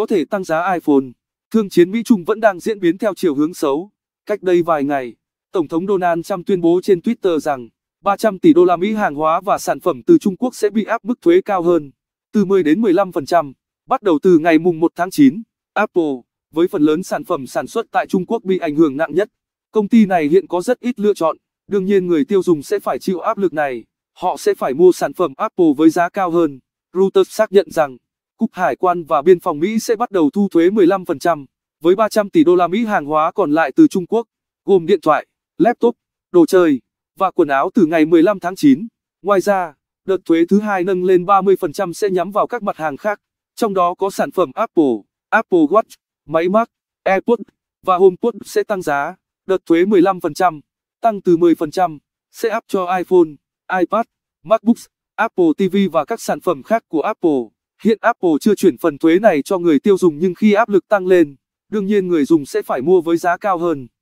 có thể tăng giá iPhone. Thương chiến Mỹ-Trung vẫn đang diễn biến theo chiều hướng xấu. Cách đây vài ngày, Tổng thống Donald Trump tuyên bố trên Twitter rằng 300 tỷ đô la Mỹ hàng hóa và sản phẩm từ Trung Quốc sẽ bị áp mức thuế cao hơn, từ 10 đến 15%, bắt đầu từ ngày mùng 1 tháng 9. Apple, với phần lớn sản phẩm sản xuất tại Trung Quốc bị ảnh hưởng nặng nhất, công ty này hiện có rất ít lựa chọn, đương nhiên người tiêu dùng sẽ phải chịu áp lực này, họ sẽ phải mua sản phẩm Apple với giá cao hơn. Reuters xác nhận rằng Cục Hải quan và Biên phòng Mỹ sẽ bắt đầu thu thuế 15%, với 300 tỷ đô la Mỹ hàng hóa còn lại từ Trung Quốc, gồm điện thoại, laptop, đồ chơi và quần áo từ ngày 15 tháng 9. Ngoài ra, đợt thuế thứ hai nâng lên 30% sẽ nhắm vào các mặt hàng khác, trong đó có sản phẩm Apple, Apple Watch, máy Mac, AirPods và HomePod sẽ tăng giá. Đợt thuế 15% tăng từ 10% sẽ áp cho iPhone, iPad, MacBooks, Apple TV và các sản phẩm khác của Apple. Hiện Apple chưa chuyển phần thuế này cho người tiêu dùng nhưng khi áp lực tăng lên, đương nhiên người dùng sẽ phải mua với giá cao hơn.